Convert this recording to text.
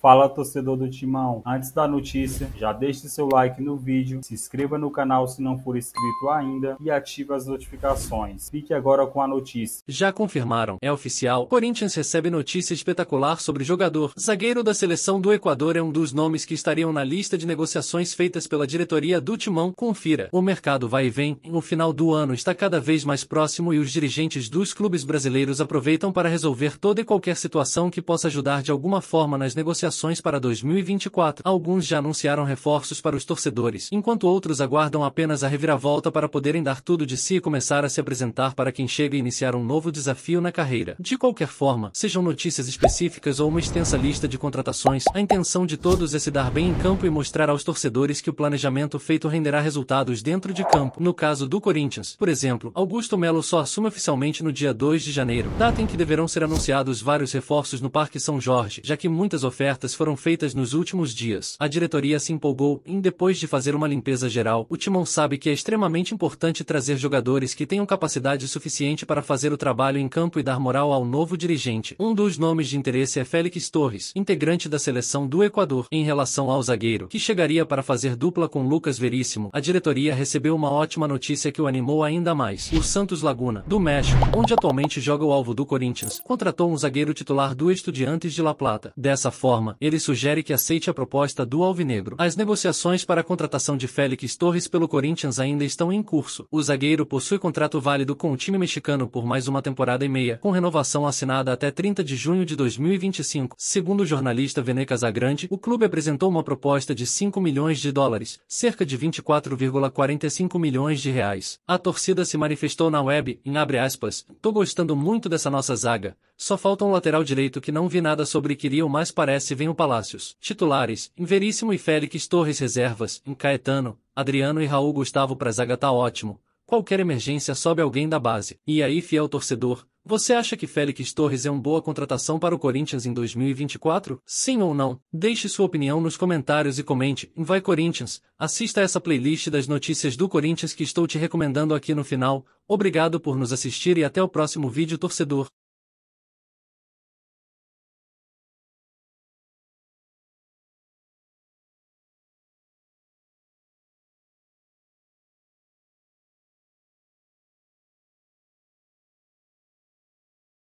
Fala torcedor do Timão, antes da notícia, já deixe seu like no vídeo, se inscreva no canal se não for inscrito ainda e ative as notificações. Fique agora com a notícia. Já confirmaram, é oficial, Corinthians recebe notícia espetacular sobre jogador. Zagueiro da seleção do Equador é um dos nomes que estariam na lista de negociações feitas pela diretoria do Timão. Confira, o mercado vai e vem, o final do ano está cada vez mais próximo e os dirigentes dos clubes brasileiros aproveitam para resolver toda e qualquer situação que possa ajudar de alguma forma nas negociações negociações para 2024. Alguns já anunciaram reforços para os torcedores, enquanto outros aguardam apenas a reviravolta para poderem dar tudo de si e começar a se apresentar para quem chega e iniciar um novo desafio na carreira. De qualquer forma, sejam notícias específicas ou uma extensa lista de contratações, a intenção de todos é se dar bem em campo e mostrar aos torcedores que o planejamento feito renderá resultados dentro de campo. No caso do Corinthians, por exemplo, Augusto Melo só assume oficialmente no dia 2 de janeiro, data em que deverão ser anunciados vários reforços no Parque São Jorge, já que muitas ofertas descobertas foram feitas nos últimos dias. A diretoria se empolgou e, depois de fazer uma limpeza geral, o Timão sabe que é extremamente importante trazer jogadores que tenham capacidade suficiente para fazer o trabalho em campo e dar moral ao novo dirigente. Um dos nomes de interesse é Félix Torres, integrante da seleção do Equador, em relação ao zagueiro, que chegaria para fazer dupla com Lucas Veríssimo. A diretoria recebeu uma ótima notícia que o animou ainda mais. O Santos Laguna, do México, onde atualmente joga o alvo do Corinthians, contratou um zagueiro titular do Estudiantes de La Plata. Dessa forma, ele sugere que aceite a proposta do Alvinegro. As negociações para a contratação de Félix Torres pelo Corinthians ainda estão em curso. O zagueiro possui contrato válido com o time mexicano por mais uma temporada e meia, com renovação assinada até 30 de junho de 2025. Segundo o jornalista Vene Casagrande, o clube apresentou uma proposta de 5 milhões de dólares, cerca de 24,45 milhões de reais. A torcida se manifestou na web, em abre aspas, tô gostando muito dessa nossa zaga, só falta um lateral direito que não vi nada sobre e queria mais parece Venho Palácios, titulares, Inveríssimo e Félix Torres reservas, em Caetano, Adriano e Raul Gustavo Prazaga tá ótimo, qualquer emergência sobe alguém da base. E aí fiel torcedor, você acha que Félix Torres é uma boa contratação para o Corinthians em 2024? Sim ou não? Deixe sua opinião nos comentários e comente Vai Corinthians. Assista essa playlist das notícias do Corinthians que estou te recomendando aqui no final. Obrigado por nos assistir e até o próximo vídeo torcedor.